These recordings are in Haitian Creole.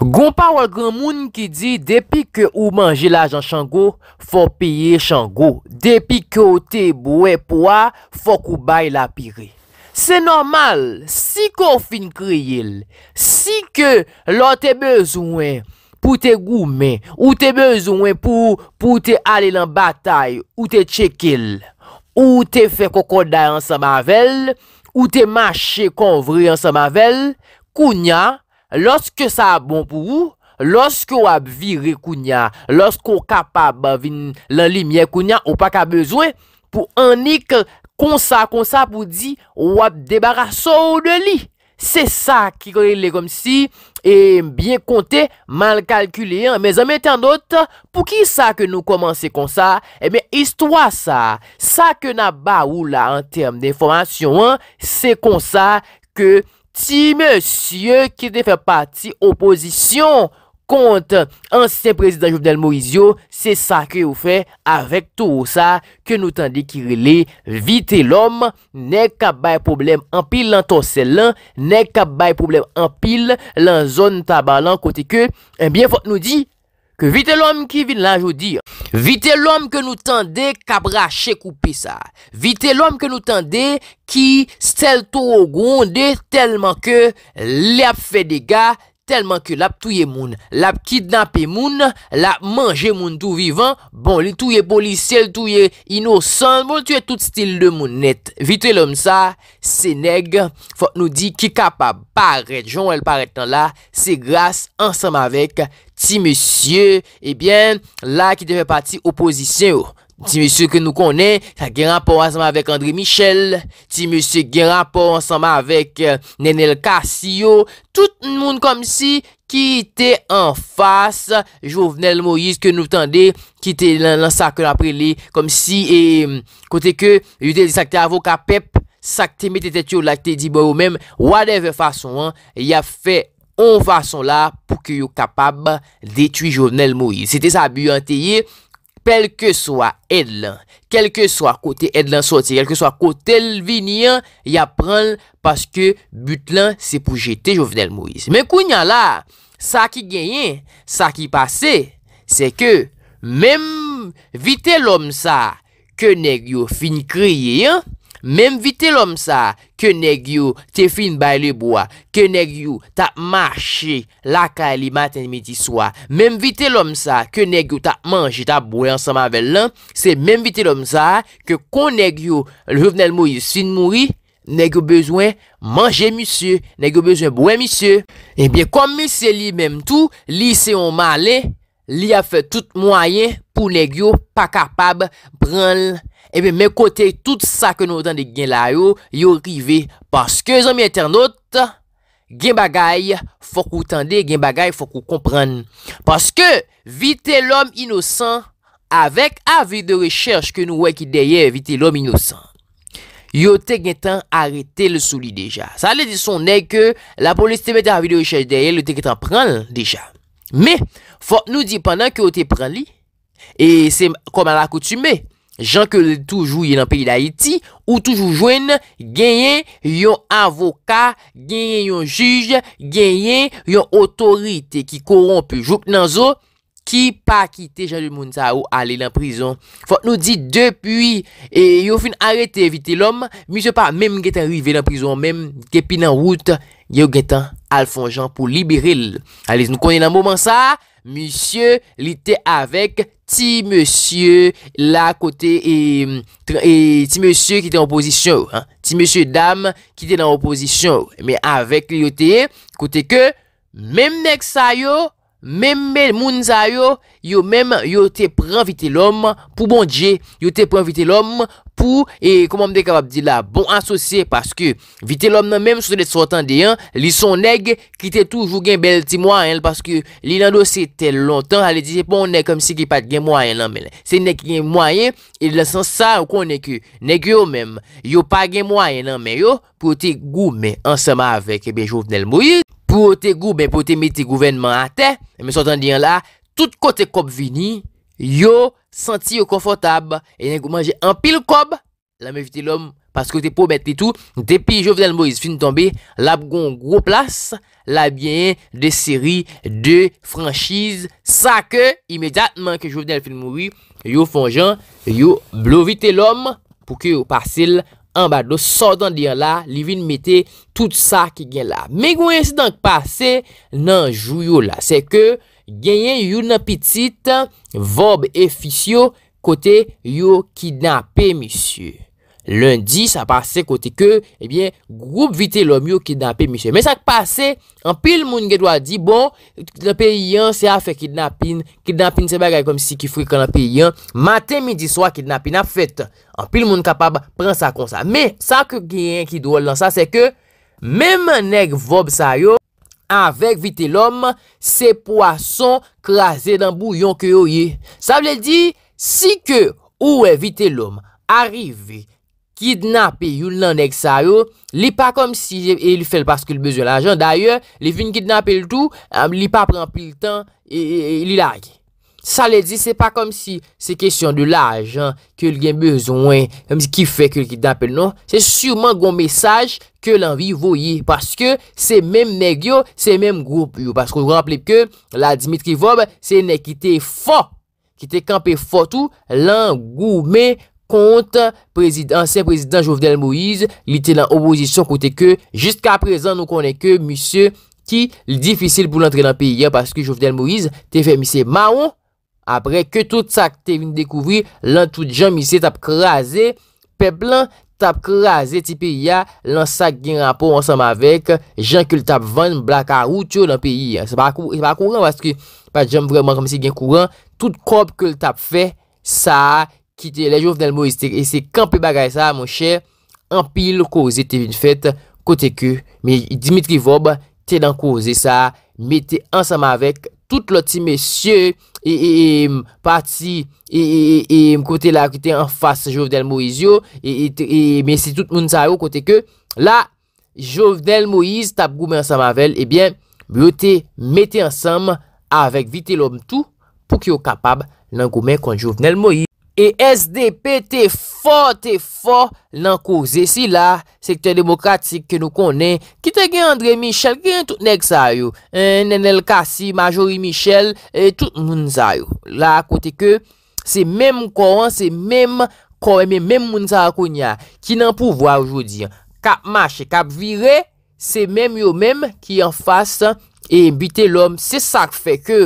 Gounpa wèl gwen moun ki di, depi ke ou manje la jan chango, fò piye chango. Depi ke ou te bwe pwa, fò kou bay la pire. Se normal, si kou fin kri yil, si ke lò te bezwen pou te goume, ou te bezwen pou te ale lan batay, ou te tsekil, ou te fe kokoda yon samavell, ou te mache konvri yon samavell, kounya... Loske sa bon pou ou, loske ou ap viri kounya, loske ou kapab avin lan li miye kounya ou pa ka bezwen, pou anik konsa konsa pou di ou ap debaraso ou de li. Se sa ki konen le kom si, e bien konten mal kalkule. Me zanmete an dot, pou ki sa ke nou komanse konsa? Ebe, istwa sa, sa ke na ba ou la an term de formasyon, se konsa ke... Ti monsye ki de fe pati oposisyon kont anse prezident Jouvedel Morizio se sakre ou fe avek tou ou sa ke nou tandi ki rele vite lom, ne ka bay problem anpil lan tonsel lan, ne ka bay problem anpil lan zon tabalan kote ke, enbyen eh fote nou di. Vite l'om ki vin la joudi Vite l'om ke nou tende kabra che koupi sa Vite l'om ke nou tende ki stel to ro gonde Telman ke li ap fe dega Telman ke lap touye moun Lap ki dnape moun Lap manje moun tou vivan Bon li touye polisye, li touye inosan Bon li touye tout stil de moun net Vite l'om sa, seneg Fok nou di ki kap ap paret Joun el paret nan la Se grase ansam avek Ti monsye, ebyen, eh la ki te fe pati oposisyon yo. Ti monsye ke nou konen, sa gen rapor ansanman avek André Michel. Ti monsye gen rapor ansanman avek euh, Nenel Casillo. Tout moun kom si ki te enfas. Jouvenel Moïse ke nou tande ki te lan lan sakon apre li. Kom si e kote ke yote di sakte avokapep. Sakte mette tet yo lakte di bo yo mem. Wadeve fason, ya fe... kon vason la pou ke yo kapab detui Jovenel Moïse. Se te sa bi yo enteyye, pel ke swa ed lan, kel ke swa kote ed lan soti, kel ke swa kote el viniyan, ya pranl paske but lan se pou jete Jovenel Moïse. Men kou nyan la, sa ki genyen, sa ki pase, se ke, mem vite lom sa, ke neg yo fin kriyen, Mem vite lom sa ke negyo te fin bay le bwa, ke negyo ta mache laka li maten midi swa, mem vite lom sa ke negyo ta manje ta bwa ansama vel lan, se mem vite lom sa ke kon negyo louvnel mouye sin mouye, negyo bezwen manje misye, negyo bezwen bwa misye. Ebyen eh kon misye li mem tou, li se yon male, li a fe tout mwayen pou negyo pa kapab pran l. Ebe men kote tout sa ke nou otan de gen la yo Yo rive Paske zon mi eternote Gen bagay Fok ou tende, gen bagay fok ou kompran Paske vite l'om inosan Avèk avi de recherche Ke nou wè ki deye vite l'om inosan Yo te gen tan Arrete le souli deja Sa le dison ne ke la polis te mette avi de recherche Deye le te ketan pran deja Me, fok nou di pandan Ke yo te pran li E se koman akoutume Jan ke lè toujou yè nan peyi l'Haiti, ou toujou jwen, genyen yon avoka, genyen yon juj, genyen yon otorite ki korompe. Jouk nan zo, ki pa kite jan lè moun sa ou ale lan prizon. Fok nou di, depuy, yo fin arete evite l'om, mi se pa, menm gen tan rive lan prizon, menm gen pin nan wout, yo gen tan alfonjan pou libiril. Ale, nou konye nan mouman sa. Monsie li te avek ti monsie la kote e ti monsie ki te en oposisyon ou. Ti monsie dam ki te en oposisyon ou. Me avek li yo te kote ke menm nek sa yo... Membe mounza yo, yo menm yo te pranvite lom pou bon dje, yo te pranvite lom pou, e koman mde kabab di la, bon asosye, paske vite lom nan menm sou net sotan diyan, li son neg ki te toujou gen bel ti mwayen, paske li nan do se te lontan, ale di se pon ne kom si ki pat gen mwayen nan men, se ne ki gen mwayen, e le san sa ou kon ne ki, ne ki yo menm, yo pa gen mwayen nan men yo, pou te goumen ansama avek eh bejou vnel mouye. Po te gou ben po te met te gouvenman a te, e me sotan diyan la, tout kote kob vini, yo santi yo konfotab. E nè koumanje an pil kob, la me viti lom, paske te pou bet li tou, depi Jovenel Moïse fin tombe, la pou gon gro plas, la bien de seri, de franchise, sa ke imediatman ke Jovenel Moïse, yo fonjan, yo blovite lom pou ke yo parsil konfotab. An ba do so dan dir la, li vin mette tout sa ki gen la. Me gwen se dan k pase nan jou yo la. Se ke genyen yon apetit vob efisyo kote yo ki dan pe misyo. lundi, sa pase kote ke, ebyen, goup vite lom yo kidnapen misye. Men sa k pase, an pil moun ge dwa di, bon, kidnapen yon, se a fe kidnapen, kidnapen se bagay kom si ki frikon, an pil yon, maten midi swa kidnapen ap fet, an pil moun kapab, pren sa konsa. Men, sa ke gen yon ki dwa lan sa, se ke, men menek vob sayo, avek vite lom, se poason krasen dan bouyon ke yo ye. Sa ble di, si ke ou e vite lom, arive, kidnap e yon lan neg sa yo, li pa kom si e li fel paske l bezo l ajan, daye, li fin kidnap e l tou, li pa pran pli l tan, e, e, e li lage. Sa le di, se pa kom si se kesyon de l ajan, ke l gen bezo, kom si ki fe ke l kidnap e l nou, se sureman goun mesaj ke lan vi voye, paske se menm neg yo, se menm goun pi yo, paske ou ramplep ke la Dimitri Vob, se ne ki te fò, ki te kampe fò tou, lan goun men, kont, prezident, sen prezident Jovdel Moïse, li te lan obozisyon kote ke, jist ka prezan, nou konen ke, misye, ki, li difisil pou lan tre nan peyi, ya, paske Jovdel Moïse te fe misye maron, apre ke tout sak te vin dekouvri, lan tout jan misye tap krasi pe blan, tap krasi, ti pe ya, lan sak gen rapor ansam avek, jan ke l tap van mblaka outyo nan peyi, ya, se pa akouran, paske, pa jan vreman gen akouran, tout kop ke l tap fe, sa, ki te la Jovenel Moise te kese kanpe bagay sa, mon chè, anpil kouze te vin fèt, kote ke, mi Dimitri Vob, te nan kouze sa, mette ansam avèk, tout loti mesye, e, e, e, pati, e, e, e, e, mkote la, ki te anfas Jovenel Moise yo, e, e, e, mese tout moun sa yo kote ke, la, Jovenel Moise, tab goume ansam avèl, e bien, yo te mette ansam, avèk vite lom tout, pou ki yo kapab, nan goume kon Jovenel Moise. E SDP te fò, te fò nan kòz. E si la, sektèr demokratik ke nou konen, ki te gen André Michel, gen tout nèk zayou. E Nenel Kassi, Majori Michel, e, tout mounzayou. La akote ke, se mèm e, moun kòran, se mèm kòren, men mèm mounzay akonya, ki nan pouvo a oujoudi. Kap mache, kap vire, se mèm yo mèm ki an fòs, e imbite lòm. Se sak fe ke,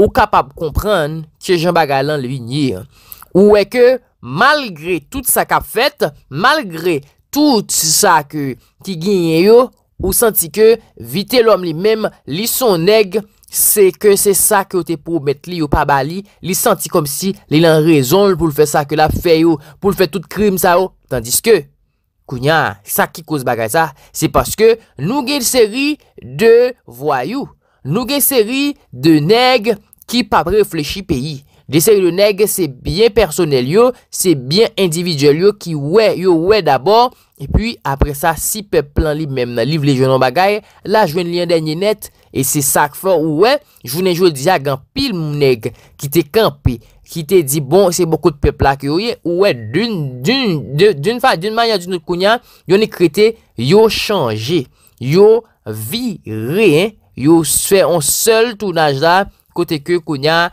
ou kapap kompran, se jen baga lan liniye, an. Ou e ke malgre tout sa ka fet, malgre tout sa ki ginye yo, ou santi ke vite l'om li mem, li son neg, se ke se sa ki ou te pou met li ou pa ba li, li santi kom si li lan rezon pou l'fe sa ke la fe yo, pou l'fe tout krim sa yo. Tandis ke, kounya, sa ki kouse bagay sa, se paske nou gen seri de voyou, nou gen seri de neg ki pa reflechi peyi. Desè yon neg, se bien personel yo, se bien individual yo, ki wè, yo wè d'abord, epi apre sa, si pe plan li mèm nan, li vle jounan bagay, la joun lè yon denye net, e se sak fò wè, jounen joun diag an pil moun neg, ki te kampe, ki te di bon, se beaucoup de pe plak yo, wè, d'un fà, d'un man yon d'un kounyan, yon e kretè, yo chanje, yo vi rè, yo sè yon sèl tounaj da, kote kè kounyan,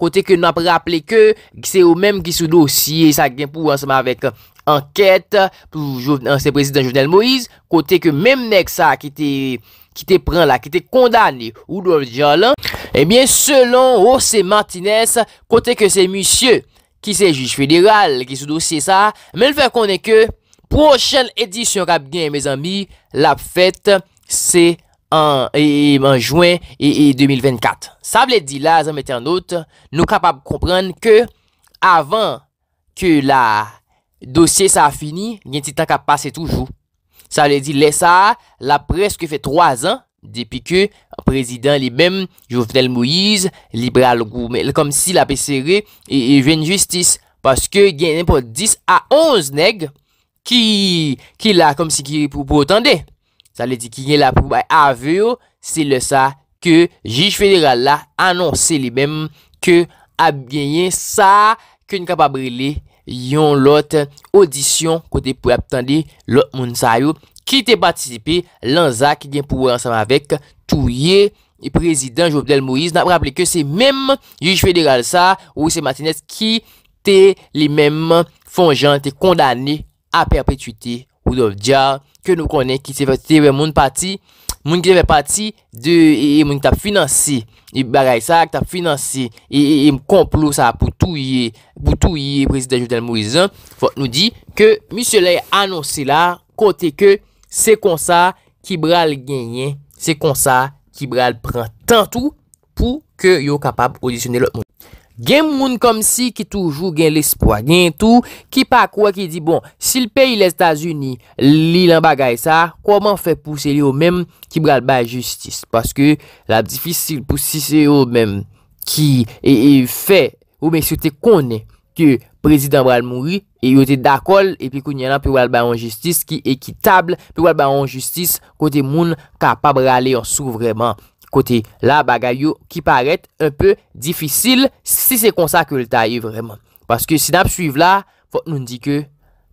Kote ke nou ap rappele ke, se ou menm ki sou dosye, sa gen pou anseman vek euh, anket, pou anse euh, prezident Jovenel Moïse, kote ke menm nek sa ki te pren la, ki te kondane, ou do dijan lan, ebyen eh selon O.C. Martinez, kote ke se misye, ki se juj federal, ki sou dosye sa, menm fe konen ke, prochen edisyon rap gen, mez ami, la fete, se... en juen 2024. Sa ble di la zanmete anot, nou kapap komprenn ke avan ke la dosye sa a fini, gen ti tank ap pase toujou. Sa ble di le sa la preske fe 3 an depi ke prezident li mem Jovenel Moise, li bral goumel, kom si la pe seri e ven justice, paske gen nepo 10 a 11 neg ki la kom si ki pou potande. Sa le di ki gen la pou bay avyo, se le sa ke jish federal la anonsi li menm ke ap genyen sa. Sa ke nika pa brele yon lot audisyon kote pou ap tande lot moun sayo ki te patisipe lanza ki gen pou wansam avek touye prezident Jovdel Moïse. Na ap rappele ke se menm jish federal sa ou se Martinez ki te li menm fonjan te kondane a perpetuite ou do vjao. ke nou konen ki se ve te ve moun pati, moun te ve pati de, e, e moun ta finanse, e baray sa, ta finanse, e m e, e, konplou sa pou tou yi, pou tou yi, prezident Joutel Mouizan, fote nou di, ke misye le anonsi la, kote ke se konsa ki bral genyen, se konsa ki bral pran tantou, pou ke yo kapap projisyonelot moun. Gen moun kom si ki toujou gen l'espoi, gen tou ki pa kwa ki di bon, si l'peyi l'Estats-Unis li lan bagay sa, koman fe pou se li ou menm ki bral bay justice? Paske la difisil pou si se ou menm ki e yu e fe ou menm sou te konen ki prezident bral mouri, e yu te dakol, e pi kou nye lan pe bral bay an justice ki ekitable, pe bral bay an justice kote moun kapab brale yon sou vreman. Kote la bagayou ki parete un peu difisil si se konsa ke lta yi vreman. Paske si nap suiv la, fote nou di ke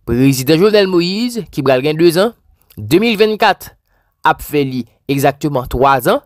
prezident Jovenel Moïse ki bral gen 2 an, 2024 ap feli exaktouman 3 an,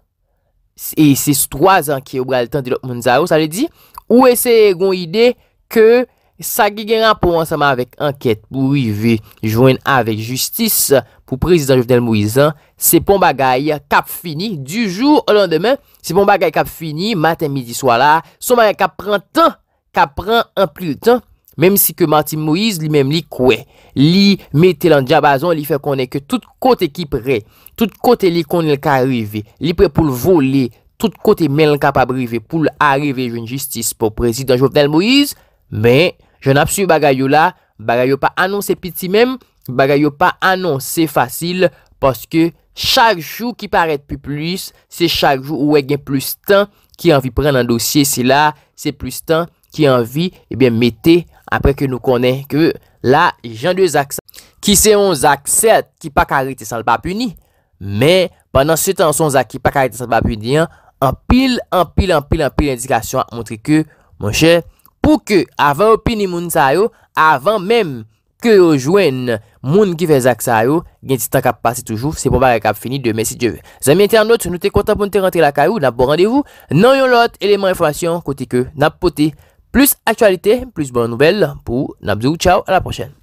e se 3 an ki bral tan di lop Monsaro sa le di, ou e se gon ide ke sa gigera pou ansama avek anket pou i ve jwen avek justis sa, pou prezident Jovenel Moïse, se pon bagay kap fini, du jour au lendemè, se pon bagay kap fini, matin, midi, soya la, se pon bagay kap pren tan, kap pren an pli tan, mèm si ke Martin Moïse, li mèm li kwe, li mette lan dja bazon, li fè konè ke tout kote ki pre, tout kote li konè l ka rive, li pre pou l vole, tout kote men l ka pa breve, pou l arrive joun justice, pou prezident Jovenel Moïse, mè, jen ap su bagay yo la, bagay yo pa anonsè piti mèm, Bagay yo pa anons se fasil paske chak jou ki paret pi plis, se chak jou ou e gen plus tan ki anvi pren nan dosye se la, se plus tan ki anvi, ebyen mette apre ke nou konen ke la, jen 2 akset. Ki se yon akset ki pa karite san l papuni, men, banan se tan son aki pa karite san l papuni, anpil, anpil, anpil, anpil indikasyon a mwotre ke, mwoshe, pou ke avan opini moun sayo, avan menm. Kè yo jwen moun ki fe zak sa yo, gen ti tank ap pase toujou, se pou ba re kap fini de mesi djeve. Zan mwen ten anot, nou te kontan pou nou te rentre la ka yo, nap bo randevou, nan yon lot, eleman informasyon, kote ke nap pote, plus aktualite, plus bon nouvel, pou nap zou, chow, a la prochen.